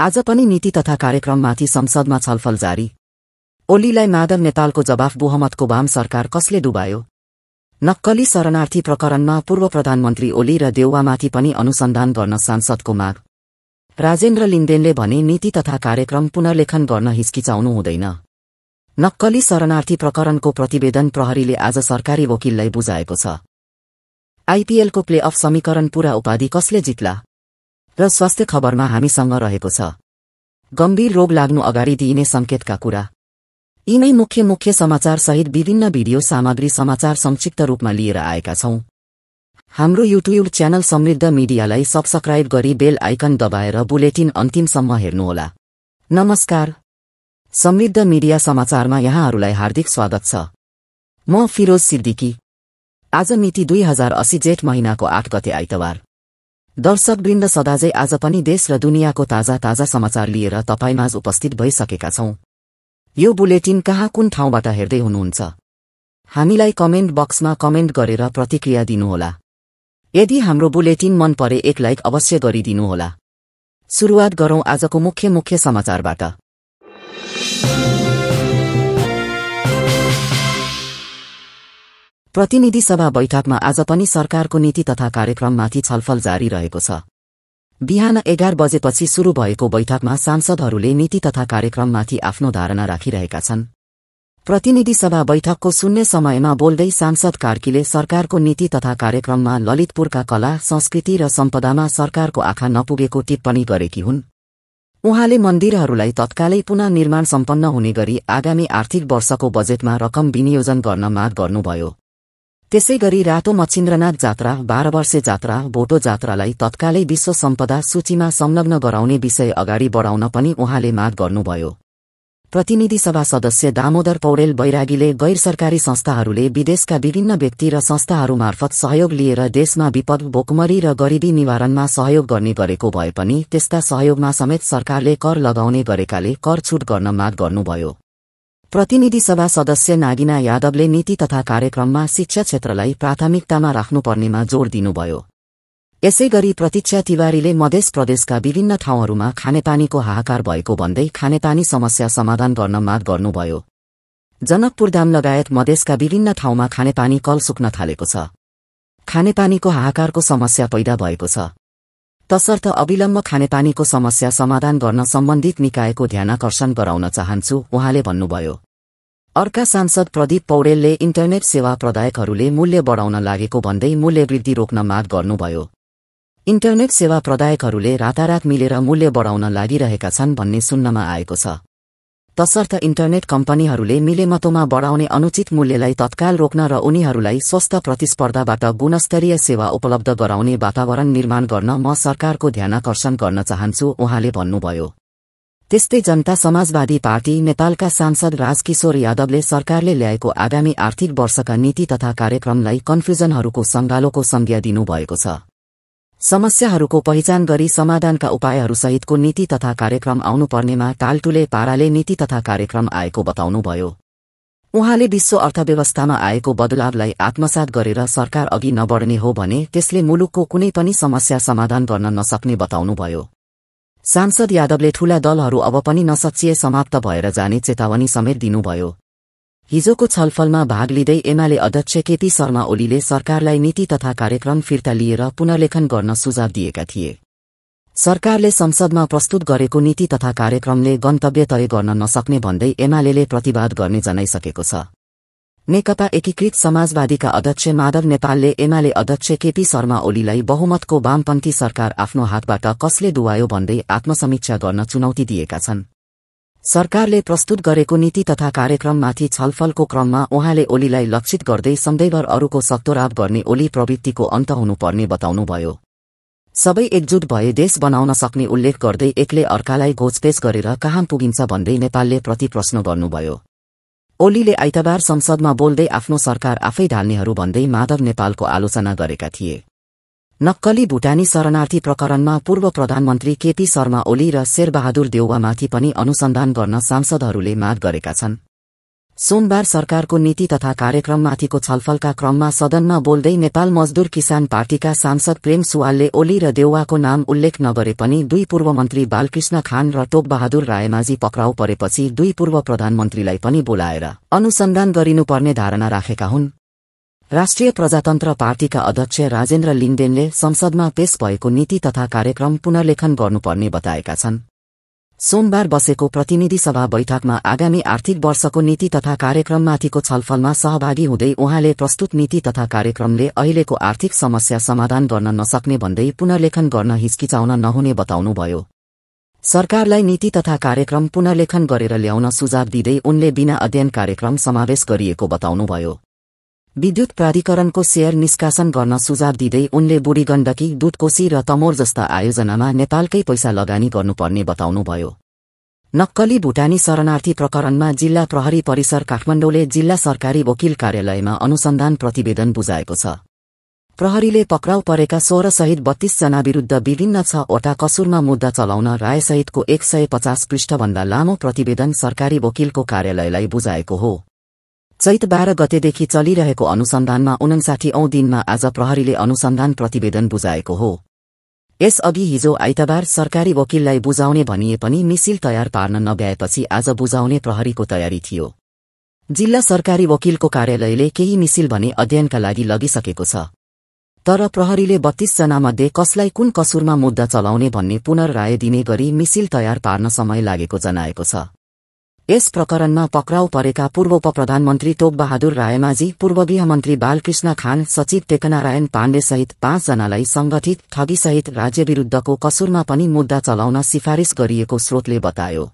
आज पनि नीति तथा कार्यक्रममाथि संसदमा छलफल जारी ओलीलाई माधव नेपालको जवाफ बोहमतको वाम सरकार कसले डुबायो नक्कली शरणार्थी प्रकरणमा पूर्व प्रधानमन्त्री ओली र देउवामाथि पनि अनुसन्धान गर्न सांसदको माग राजेन्द्र लिन्देनले भने नीति तथा कार्यक्रम पुनर्लेखन गर्न हिचकिचाउनु हुँदैन नक्कली शरणार्थी प्रकरणको प्रतिवेदन प्रहरीले आज सरकारी वकिललाई बुझाएको छ आइपिएलको प्लेअफ समीकरण पूरा उपाधि कसले जित्ला र स्वास्थ्य खबरमा हामीसँग रहेको छ गम्भीर रोग लाग्नु अगाडि दिइने संकेतका कुरा यिनै मुख्य मुख्य समाचार सहित विभिन्न भिडियो सामग्री समाचार संक्षिप्त रूपमा लिएर आएका छौं हाम्रो युट्युब च्यानल समृद्ध मिडियालाई सब्सक्राइब गरी बेल आइकन दबाएर बुलेटिन अन्तिमसम्म हेर्नुहोला नमस्कार समृद्ध मिडिया समाचारमा यहाँहरूलाई हार्दिक स्वागत छ म फिरोज सिद्दिकी आज मिति दुई हजार अस्सी जेठ महिनाको आठ गते आइतबार दर्शकवृन्द सदाजै आज पनि देश र दुनियाँको ताजा ताजा समाचार लिएर तपाईँमाझ उपस्थित भइसकेका छौं यो बुलेटिन कहाँ कुन ठाउँबाट हेर्दै हुनुहुन्छ हामीलाई कमेन्ट बक्समा कमेन्ट गरेर प्रतिक्रिया दिनुहोला यदि हाम्रो बुलेटिन मन परे एक लाइक अवश्य गरिदिनुहोला सुरुवात गरौं आजको मुख्य मुख्य समाचारबाट प्रतिनिधि सभा बैठकमा आज पनि सरकारको नीति तथा कार्यक्रममाथि छलफल जारी रहेको छ बिहान एघार बजेपछि शुरू भएको बैठकमा सांसदहरूले नीति तथा कार्यक्रममाथि आफ्नो धारणा राखिरहेका छन् प्रतिनिधि सभा बैठकको शून्य समयमा बोल्दै सांसद कार्कीले सरकारको नीति तथा कार्यक्रममा ललितपुरका कला संस्कृति र सम्पदामा सरकारको आँखा नपुगेको टिप्पणी गरेकी हुन् उहाँले मन्दिरहरूलाई तत्कालै पुनः निर्माण सम्पन्न हुने गरी आगामी आर्थिक वर्षको बजेटमा रकम विनियोजन गर्न माग गर्नुभयो त्यसै गरी रातो मच्छिन्द्रनाथ जात्रा बाह्र वर्षे जात्रा भोटो जात्रालाई तत्कालै विश्व सम्पदा सूचीमा संलग्न गराउने विषय अगाडि बढाउन पनि उहाँले माग गर्नुभयो प्रतिनिधि सभा सदस्य दामोदर पौडेल बैरागीले गैर सरकारी संस्थाहरूले विदेशका विभिन्न व्यक्ति र संस्थाहरू मार्फत सहयोग लिएर देशमा विपद भोकमरी र गरिबी निवारणमा सहयोग गर्ने गरेको भए पनि त्यस्ता सहयोगमा समेत सरकारले कर लगाउने गरेकाले कर छुट गर्न माग गर्नुभयो प्रतिनिधि सभा सदस्य नागिना यादवले नीति तथा कार्यक्रममा शिक्षा क्षेत्रलाई प्राथमिकतामा राख्नुपर्नेमा जोड़ दिनुभयो यसै गरी प्रतीक्षा तिवारीले मधेस प्रदेशका विभिन्न ठाउँहरूमा खानेपानीको हाहाकार भएको भन्दै खानेपानी समस्या समाधान गर्न माग गर्नुभयो जनकपुरधाम लगायत मधेसका विभिन्न ठाउँमा खानेपानी कल सुक्न थालेको छ खानेपानीको हाहाकारको समस्या पैदा भएको छ तसर्थ अविलम्ब खानेपानीको समस्या समाधान गर्न सम्बन्धित निकायको ध्यानकर्षण गराउन चाहन्छु उहाँले भन्नुभयो अर्का सांसद प्रदीप पौडेलले इन्टरनेट सेवा प्रदायकहरूले मूल्य बढाउन लागेको भन्दै मूल्य वृद्धि रोक्न माग गर्नुभयो इन्टरनेट सेवा प्रदायकहरूले रातारात मिलेर मूल्य बढाउन लागिरहेका छन् भन्ने सुन्नमा आएको छ तसर्थ इन्टरनेट कम्पनीहरूले मिलेमतोमा बढाउने अनुचित मूल्यलाई तत्काल रोक्न र उनीहरूलाई स्वस्थ प्रतिस्पर्धाबाट गुणस्तरीय सेवा उपलब्ध गराउने वातावरण निर्माण गर्न म सरकारको ध्यानकर्षण गर्न चाहन्छु उहाँले भन्नुभयो त्यस्तै जनता समाजवादी पार्टी नेपालका सांसद राजकिशोर यादवले सरकारले ल्याएको आगामी आर्थिक वर्षका नीति तथा कार्यक्रमलाई कन्फ्युजनहरूको सङ्गालोको संज्ञा दिनुभएको छ समस्याहरूको पहिचान गरी समाधानका उपायहरूसहितको नीति तथा कार्यक्रम आउनुपर्नेमा टालटुले पाराले नीति तथा कार्यक्रम आएको बताउनुभयो उहाँले विश्व अर्थव्यवस्थामा आएको बदलावलाई आत्मसात गरेर सरकार अघि नबढ्ने हो भने त्यसले मुलुकको कुनै पनि समस्या समाधान गर्न नसक्ने बताउनुभयो सांसद यादवले ठूला दलहरू अब पनि नसचिए समाप्त भएर जाने चेतावनी समेत दिनुभयो हिजोको छलफलमा भाग लिँदै एमाले अध्यक्ष केपी शर्मा ओलीले सरकारलाई नीति तथा कार्यक्रम फिर्ता लिएर पुनर्लेखन गर्न सुझाव दिएका थिए सरकारले संसदमा प्रस्तुत गरेको नीति तथा कार्यक्रमले गन्तव्य तय गर्न नसक्ने भन्दै एमाले प्रतिवाद गर्ने जनाइसकेको छ नेकपा एकीकृत समाजवादीका अध्यक्ष माधव नेपालले एमाले अध्यक्ष केपी शर्मा ओलीलाई बहुमतको वामपन्थी सरकार आफ्नो हातबाट कसले दुवायो भन्दै आत्मसमीक्षा गर्न चुनौती दिएका छन् सरकारले प्रस्तुत गरेको नीति तथा कार्यक्रममाथि छलफलको क्रममा उहाँले ओलीलाई लक्षित गर्दै सन्दैभर अरूको सक्तोराप गर्ने ओली प्रवृत्तिको अन्त हुनुपर्ने बताउनुभयो सबै एकजुट भए देश बनाउन सक्ने उल्लेख गर्दै एकले अर्कालाई घोचपेच गरेर कहाँ पुगिन्छ भन्दै नेपालले प्रति प्रश्न गर्नुभयो ओलीले आइतबार संसदमा बोल्दै आफ्नो सरकार आफै ढाल्नेहरू भन्दै माधव नेपालको आलोचना गरेका थिए नक्कली भुटानी शरणार्थी प्रकरणमा पूर्व प्रधानमन्त्री केपी शर्मा ओली र शेरबहादुर देउवामाथि पनि अनुसन्धान गर्न सांसदहरूले माग गरेका छन् सोमबार सरकारको नीति तथा कार्यक्रममाथिको छलफलका क्रममा सदनमा बोल्दै नेपाल मजदूर किसान पार्टीका सांसद प्रेम सुवालले ओली र देउवाको नाम उल्लेख नगरे पनि दुई पूर्व मन्त्री बालकृष्ण खान र टोकबहादुर रायमाझी पक्राउ परेपछि दुई पूर्व प्रधानमन्त्रीलाई पनि बोलाएर अनुसन्धान गरिनुपर्ने धारणा राखेका हुन् राष्ट्रिय प्रजातन्त्र पार्टीका अध्यक्ष राजेन्द्र लिन्डेनले संसदमा पेश भएको नीति तथा कार्यक्रम पुनर्लेखन गर्नुपर्ने बताएका छन् सोमबार बसेको प्रतिनिधि सभा बैठकमा आगामी आर्थिक वर्षको नीति तथा कार्यक्रममाथिको छलफलमा सहभागी हुँदै उहाँले प्रस्तुत नीति तथा कार्यक्रमले अहिलेको आर्थिक समस्या समाधान गर्न नसक्ने भन्दै पुनर्लेखन गर्न हिचकिचाउन नहुने बताउनुभयो सरकारलाई नीति तथा कार्यक्रम पुनर्लेखन गरेर ल्याउन सुझाव दिँदै उनले बिना अध्ययन कार्यक्रम समावेश गरिएको बताउनुभयो विद्युत प्राधिकरणको सेयर निष्कासन गर्न सुझाव दिँदै उनले बुढी गण्डकी दुधकोशी र तमोर जस्ता आयोजनामा नेपालकै पैसा लगानी गर्नुपर्ने बताउनुभयो नक्कली भुटानी शरणार्थी प्रकरणमा जिल्ला प्रहरी परिसर काठमाडौँले जिल्ला सरकारी वकिल कार्यालयमा अनुसन्धान प्रतिवेदन बुझाएको छ प्रहरीले पक्राउ परेका सोह्र सहित बत्तीसजना विरूद्ध विभिन्न छ छवटा कसुरमा मुद्दा चलाउन रायसहितको एक सय पचास पृष्ठभन्दा लामो प्रतिवेदन सरकारी वकिलको कार्यालयलाई बुझाएको हो चैत बाह्र गतेदेखि चलिरहेको अनुसन्धानमा उनासाठी औं दिनमा आज प्रहरीले अनुसन्धान प्रतिवेदन बुझाएको हो यसअघि हिजो आइतबार सरकारी वकिललाई बुझाउने भनिए पनि मिसिल तयार पार्न नभ्याएपछि आज बुझाउने प्रहरीको तयारी थियो जिल्ला सरकारी वकिलको कार्यालयले केही मिसिल भने अध्ययनका लागि लगिसकेको छ तर प्रहरीले मध्ये कसलाई कुन कसुरमा मुद्दा चलाउने भन्ने पुनर्राय दिने गरी मिसिल तयार पार्न समय लागेको जनाएको छ यस प्रकरणमा पक्राउ परेका पूर्व उप प्रधानमन्त्री बहादुर रायमाझी पूर्व गृहमन्त्री बालकृष्ण खान सचिव टेकनारायण पाण्डेसहित पाँचजनालाई संगठित ठगीसहित राज्य विरूद्धको कसुरमा पनि मुद्दा चलाउन सिफारिश गरिएको स्रोतले बतायो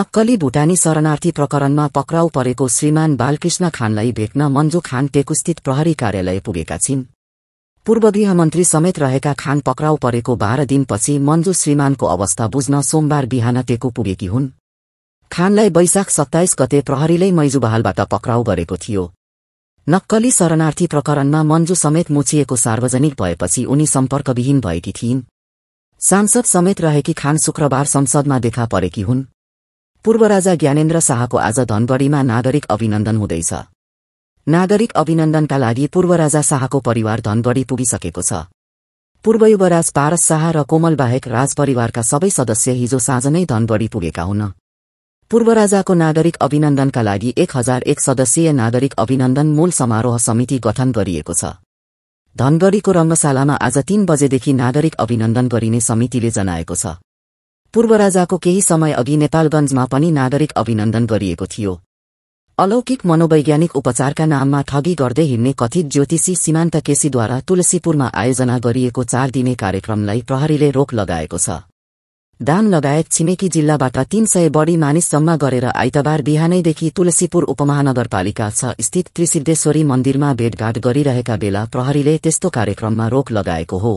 नक्कली भूटानी शरणार्थी प्रकरणमा पक्राउ परेको श्रीमान बालकृष्ण खानलाई भेट्न मन्जु खान टेकुस्थित प्रहरी कार्यालय पुगेका छिन् पूर्व गृहमन्त्री समेत रहेका खान पक्राउ परेको बाह्र दिनपछि मन्जु श्रीमानको अवस्था बुझ्न सोमबार बिहान टेकु पुगेकी हुन् खानलाई वैशाख सत्ताइस गते प्रहरीले मैजुबहालबाट पक्राउ गरेको थियो नक्कली शरणार्थी प्रकरणमा मन्जु समेत मुछिएको सार्वजनिक भएपछि उनी सम्पर्कविहीन भएकी थिइन् सांसद समेत रहेकी खान शुक्रबार संसदमा देखा परेकी हुन् पूर्वराजा ज्ञानेन्द्र शाहको आज धनगढीमा नागरिक अभिनन्दन हुँदैछ नागरिक अभिनन्दनका लागि पूर्वराजा शाहको परिवार धनगढी पुगिसकेको छ पूर्व युवराज पारस शाह र कोमल बाहेक राजपरिवारका सबै सदस्य हिजो साँझ नै धनगढी पुगेका हुन् पूर्व राजाको नागरिक अभिनन्दनका लागि एक हजार एक सदस्यीय नागरिक अभिनन्दन मूल समारोह समिति गठन गरिएको छ धनगढीको रङ्गशालामा आज तीन बजेदेखि नागरिक अभिनन्दन गरिने समितिले जनाएको छ पूर्व राजाको केही समय अघि नेपालगञ्जमा पनि नागरिक अभिनन्दन गरिएको थियो अलौकिक मनोवैज्ञानिक उपचारका नाममा ठगी गर्दै हिँड्ने कथित ज्योतिषी सीमान्त केसीद्वारा तुलसीपुरमा आयोजना गरिएको चार दिने कार्यक्रमलाई प्रहरीले रोक लगाएको छ दान लगायत छिमेकी जिल्लाबाट तीन सय बढी मानिस जम्मा गरेर आइतबार बिहानैदेखि तुलसीपुर उपमहानगरपालिका छ स्थित त्रिसिद्धेश्वरी मन्दिरमा भेटघाट गरिरहेका बेला प्रहरीले त्यस्तो कार्यक्रममा रोक लगाएको हो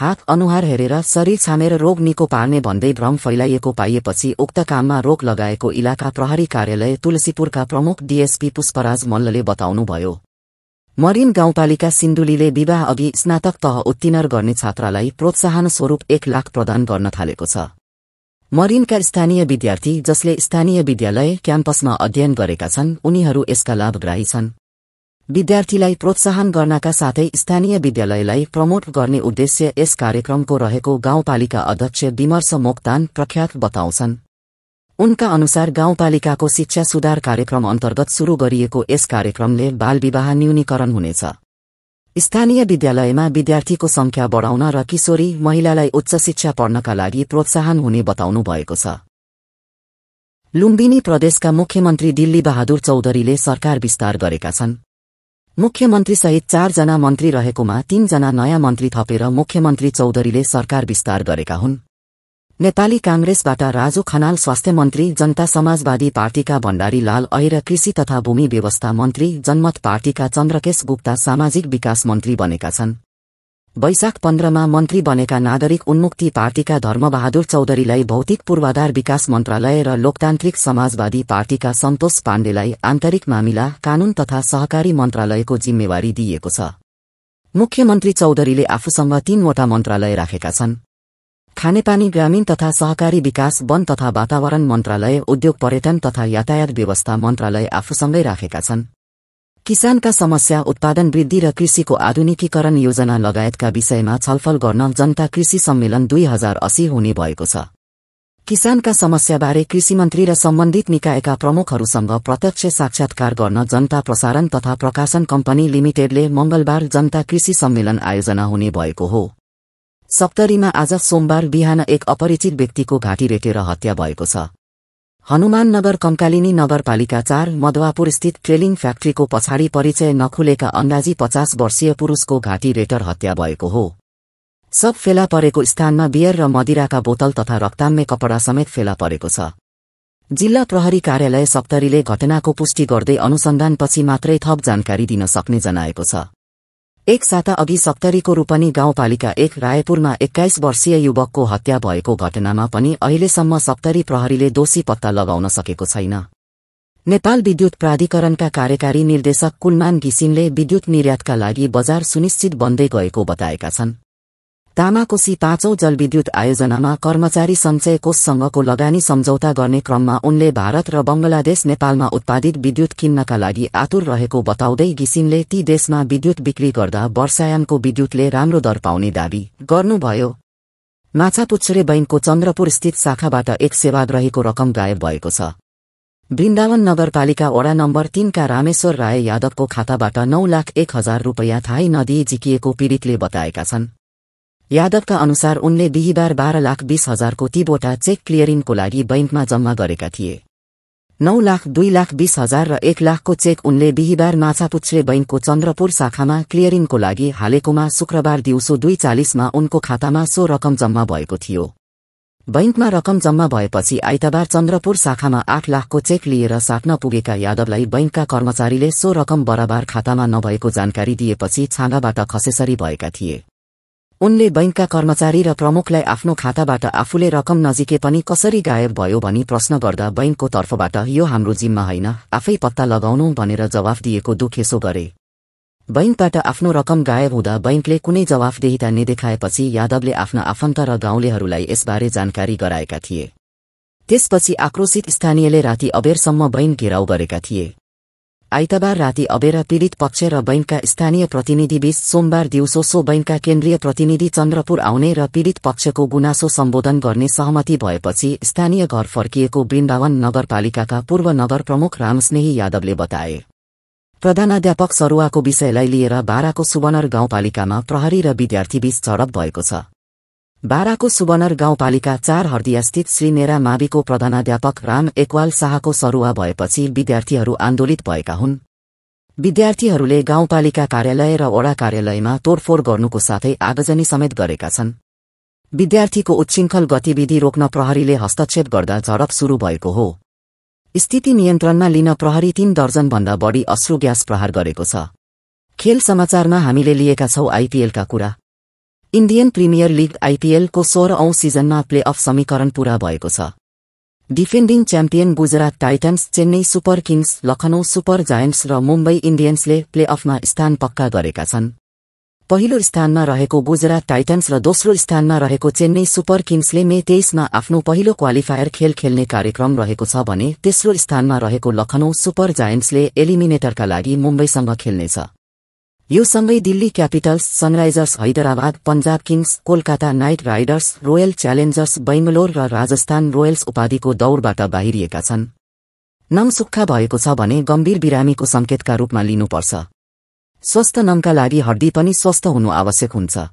हात अनुहार हेरेर शरीर छामेर रोग निको पार्ने भन्दै भ्रम फैलाइएको पाइएपछि उक्त काममा रोक लगाएको इलाका प्रहरी कार्यालय तुलसीपुरका प्रमुख डीएसपी पुष्पराज मल्लले बताउनुभयो मरिन गाउँपालिका सिन्धुलीले विवाह अघि स्नातक तह उत्तीर्ण गर्ने छात्रालाई प्रोत्साहन स्वरूप एक लाख प्रदान गर्न थालेको छ मरिनका स्थानीय विद्यार्थी जसले स्थानीय विद्यालय क्याम्पसमा अध्ययन गरेका छन् उनीहरू यसका लाभग्राही छन् विद्यार्थीलाई प्रोत्साहन गर्नका साथै स्थानीय विद्यालयलाई प्रमोट गर्ने उद्देश्य यस कार्यक्रमको रहेको गाउँपालिका अध्यक्ष विमर्श मोक्तान प्रख्यात बताउँछन् उनका अनुसार गाउँपालिकाको शिक्षा सुधार कार्यक्रम अन्तर्गत शुरू गरिएको यस कार्यक्रमले बालविवाह विवाह न्यूनीकरण हुनेछ स्थानीय विद्यालयमा विद्यार्थीको संख्या बढाउन र किशोरी महिलालाई उच्च शिक्षा पढ्नका लागि प्रोत्साहन हुने बताउनु भएको छ लुम्बिनी प्रदेशका मुख्यमन्त्री दिल्ली बहादुर चौधरीले सरकार विस्तार गरेका छन् मुख्यमन्त्रीसहित चारजना मन्त्री रहेकोमा तीनजना नयाँ मन्त्री थपेर मुख्यमन्त्री चौधरीले सरकार विस्तार गरेका हुन् नेपाली कांग्रेसबाट राजु खनाल स्वास्थ्य मन्त्री जनता समाजवादी पार्टीका भण्डारी लाल ऐर कृषि तथा भूमि व्यवस्था मन्त्री जनमत पार्टीका चन्द्रकेश गुप्ता सामाजिक विकास मन्त्री बनेका छन् वैशाख पन्ध्रमा मन्त्री बनेका नागरिक उन्मुक्ति पार्टीका धर्मबहादुर चौधरीलाई भौतिक पूर्वाधार विकास मन्त्रालय र लोकतान्त्रिक समाजवादी पार्टीका सन्तोष पाण्डेलाई आन्तरिक मामिला कानून तथा सहकारी मन्त्रालयको जिम्मेवारी दिइएको छ मुख्यमन्त्री चौधरीले आफूसँग तीनवटा मन्त्रालय राखेका छन् खानेपानी ग्रामीण तथा सहकारी विकास वन तथा वातावरण मन्त्रालय उद्योग पर्यटन तथा यातायात व्यवस्था मन्त्रालय आफूसँगै राखेका छन् किसानका समस्या उत्पादन वृद्धि र कृषिको आधुनिकीकरण योजना लगायतका विषयमा छलफल गर्न जनता कृषि सम्मेलन दुई हजार अस्सी हुने भएको छ किसानका समस्याबारे कृषि मन्त्री र सम्बन्धित निकायका प्रमुखहरूसँग प्रत्यक्ष साक्षात्कार गर्न जनता प्रसारण तथा प्रकाशन कम्पनी लिमिटेडले मंगलबार जनता कृषि सम्मेलन आयोजना हुने भएको हो सप्तरीमा आज सोमबार बिहान एक अपरिचित व्यक्तिको घाँटी रेटेर हत्या भएको छ हनुमान नगर कंकालिनी नगरपालिका चार मधवापुरस्थित ट्रेलिङ फ्याक्ट्रीको पछाडि परिचय नखुलेका अन्दाजी पचास वर्षीय पुरूषको घाँटी रेटर हत्या भएको हो सब फेला परेको स्थानमा बियर र मदिराका बोतल तथा रक्ताम्य कपडा समेत फेला परेको छ जिल्ला प्रहरी कार्यालय सप्तरीले घटनाको पुष्टि गर्दै अनुसन्धानपछि मात्रै थप जानकारी दिन सक्ने जनाएको छ एक साता अघि सप्तरीको रूपनी गाउँपालिका एक रायपुरमा एक्काइस वर्षीय युवकको हत्या भएको घटनामा पनि अहिलेसम्म सप्तरी प्रहरीले दोषी पत्ता लगाउन सकेको छैन नेपाल विद्युत प्राधिकरणका कार्यकारी निर्देशक कुलमान घिसिङले विद्युत निर्यातका लागि बजार सुनिश्चित बन्दै गएको बताएका छन् तामाकोशी पाँचौं जलविद्युत आयोजनामा कर्मचारी सञ्चय कोषसँगको लगानी सम्झौता गर्ने क्रममा उनले भारत र बंगलादेश नेपालमा उत्पादित विद्युत किन्नका लागि आतुर रहेको बताउँदै घिसिमले ती देशमा विद्युत बिक्री गर्दा वर्षायामको विद्युतले राम्रो दर पाउने दावी गर्नुभयो माछापुच्छरे बैंकको चन्द्रपुर स्थित शाखाबाट एक सेवाग्रहीको रकम गायब भएको छ वृन्दावन नगरपालिका वडा नम्बर तीनका रामेश्वर राय यादवको खाताबाट नौ लाख एक हजार रूपियाँ थाहै नदिई झिकिएको पीड़ितले बताएका छन् यादवका अनुसार उनले बिहिबार बाह्र लाख बीस हजारको तीवटा चेक क्लियरिङको लागि बैंकमा जम्मा गरेका थिए नौ लाख दुई लाख बीस हजार र एक लाखको चेक उनले बिहिबार माछापुच्छ्रे बैंकको चन्द्रपुर शाखामा क्लियरिङको लागि हालेकोमा शुक्रबार दिउँसो दुई चालिसमा उनको खातामा सो रकम जम्मा भएको थियो बैंकमा रकम जम्मा भएपछि आइतबार चन्द्रपुर शाखामा आठ लाखको चेक लिएर साट्न पुगेका यादवलाई बैंकका कर्मचारीले सो रकम बराबर खातामा नभएको जानकारी दिएपछि छाँगाबाट खसेसरी भएका थिए उनले बैंकका कर्मचारी र प्रमुखलाई आफ्नो खाताबाट आफूले रकम नजिके पनि कसरी गायब भयो भनी प्रश्न गर्दा बैंकको तर्फबाट यो हाम्रो जिम्मा होइन आफै पत्ता लगाउनु भनेर जवाफ दिएको दुखेसो गरे बैंकबाट आफ्नो रकम गायब हुँदा बैंकले कुनै जवाफदेहिता नदेखाएपछि यादवले आफ्ना आफन्त र गाउँलेहरूलाई यसबारे जानकारी गराएका थिए त्यसपछि आक्रोशित स्थानीयले राति अबेरसम्म बैंक घेराउ गरेका थिए आइतबार राति अबेर पीड़ित पक्ष र बैंकका स्थानीय प्रतिनिधिबीच सोमबार दिउँसो सो बैंकका केन्द्रीय प्रतिनिधि चन्द्रपुर आउने र पीड़ित पक्षको गुनासो सम्बोधन गर्ने सहमति भएपछि स्थानीय घर फर्किएको वृन्दावन नगरपालिकाका पूर्व नगर प्रमुख रामस्नेही यादवले बताए प्रधानाध्यापक सरूवाको विषयलाई लिएर बाराको सुवनर गाउँपालिकामा प्रहरी र विद्यार्थीबीच झडप भएको छ बाराको सुबनर गाउँपालिका चार हर्दियास्थित श्री नेरा माविको प्रधानाध्यापक राम एकवाल शाहको सरुवा भएपछि विद्यार्थीहरू आन्दोलित भएका हुन् विद्यार्थीहरूले गाउँपालिका कार्यालय र वडा कार्यालयमा तोडफोड गर्नुको साथै आगजनी समेत गरेका छन् विद्यार्थीको उच्छृङ्खल गतिविधि रोक्न प्रहरीले हस्तक्षेप गर्दा झडप सुरु भएको हो स्थिति नियन्त्रणमा लिन प्रहरी तीन दर्जनभन्दा बढी अश्रु ग्यास प्रहार गरेको छ खेल समाचारमा हामीले लिएका छौ आइपिएलका कुरा इन्डियन प्रिमियर लिग आइपिएलको सोह्र औं सिजनमा प्ले अफ समीकरण पूरा भएको छ defending champion Gujarat titans Chennai super kings Lucknow super giants र मुम्बई इण्डियन्सले प्ले अफमा स्थान पक्का गरेका छन् पहिलो स्थानमा रहेको गुजरात टाइटन्स र दोस्रो स्थानमा रहेको चेन्नई सुपर किङ्सले मे तेइसमा आफ्नो पहिलो क्वालिफायर खेल खेल्ने कार्यक्रम रहेको छ भने तेस्रो स्थानमा रहेको लखनौ सुपर जायन्ट्सले एलिमिनेटरका लागि मुम्बईसँग खेल्नेछ यो सँगै Delhi capitals sunrisers Hyderabad Punjab kings Kolkata knight riders royal challengers Bangalore र राजस्थान रोयल्स उपाधिको दौड़बाट बाहिरिएका छन् नम सुक्खा भएको छ भने गम्भीर बिरामीको संकेतका रूपमा लिनुपर्छ स्वस्थ नमका लागि हड्डी पनि स्वस्थ हुनु आवश्यक हुन्छ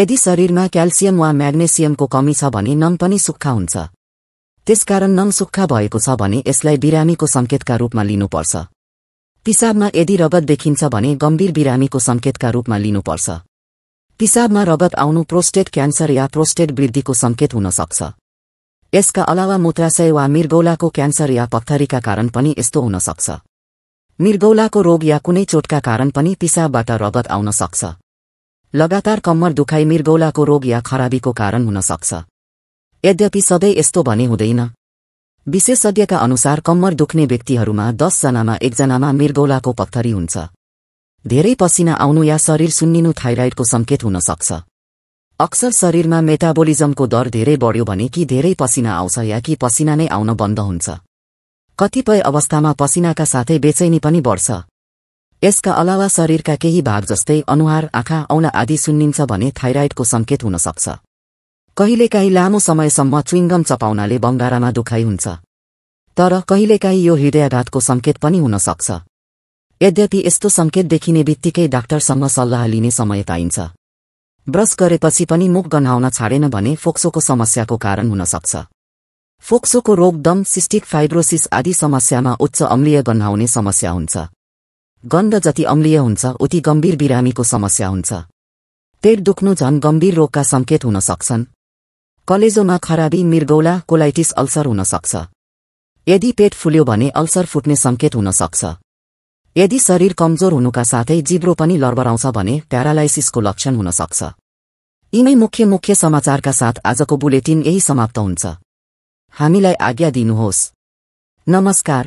यदि शरीरमा क्याल्सियम वा म्याग्नेसियमको कमी छ भने नम पनि सुक्खा हुन्छ त्यसकारण नम सुक्खा भएको छ भने यसलाई बिरामीको संकेतका रूपमा लिनुपर्छ पिसाबमा यदि रगत देखिन्छ भने गम्भीर बिरामीको संकेतका रूपमा लिनुपर्छ पिसाबमा रगत आउनु प्रोस्टेट क्यान्सर या प्रोस्टेट वृद्धिको संकेत हुन सक्छ यसका अलावा मुत्राशय वा मृगौलाको क्यान्सर या पत्थरीका कारण पनि यस्तो हुन सक्छ मृगौलाको रोग या कुनै चोटका कारण पनि पिसाबबाट रगत आउन सक्छ लगातार कम्मर दुखाई मृगौलाको रोग या खराबीको कारण हुन सक्छ यद्यपि सधैँ यस्तो भने हुँदैन विशेषज्ञका अनुसार कम्मर दुख्ने व्यक्तिहरूमा दसजनामा एकजनामा मृगौलाको पत्थरी हुन्छ धेरै पसिना आउनु या शरीर सुन्निनु थाइराइडको संकेत हुन सक्छ अक्सर शरीरमा मेटाबोलिजमको दर धेरै बढ्यो भने कि धेरै पसिना आउँछ या कि पसिना नै आउन बन्द हुन्छ कतिपय अवस्थामा पसिनाका साथै बेचैनी पनि बढ्छ यसका अलावा शरीरका केही भाग जस्तै अनुहार आँखा औँला आदि सुन्निन्छ भने थाइराइडको संकेत हुन सक्छ कहिलेकाहीँ लामो समयसम्म च्विङ्गम चपाउनाले बङ्गारामा दुखाइ हुन्छ तर कहिलेकाहीँ यो हृदयघातको सङ्केत पनि हुन सक्छ यद्यपि यस्तो सङ्केत देखिने बित्तिकै डाक्टरसँग सल्लाह लिने समय पाइन्छ ब्रस गरेपछि पनि मुख गन्हाउन छाडेन भने फोक्सोको समस्याको कारण हुन सक्छ फोक्सोको रोग दम सिस्टिक फाइब्रोसिस आदि समस्यामा उच्च अम्लीय गन्हाउने समस्या हुन्छ गन्ध जति अम्लीय हुन्छ उति गम्भीर बिरामीको समस्या हुन्छ पेट दुख्नु झन गम्भीर रोगका सङ्केत हुन सक्छन् कलेजोमा खराबी मृगौला कोलाइटिस अल्सर हुन सक्छ यदि पेट फुल्यो भने अल्सर फुट्ने संकेत हुन सक्छ यदि शरीर कमजोर हुनुका साथै जिब्रो पनि लडबराउँछ भने प्यारालाइसिसको लक्षण हुन सक्छ यिनै मुख्य मुख्य समाचारका साथ आजको बुलेटिन यही समाप्त हुन्छ हामीलाई आज्ञा दिनुहोस् नमस्कार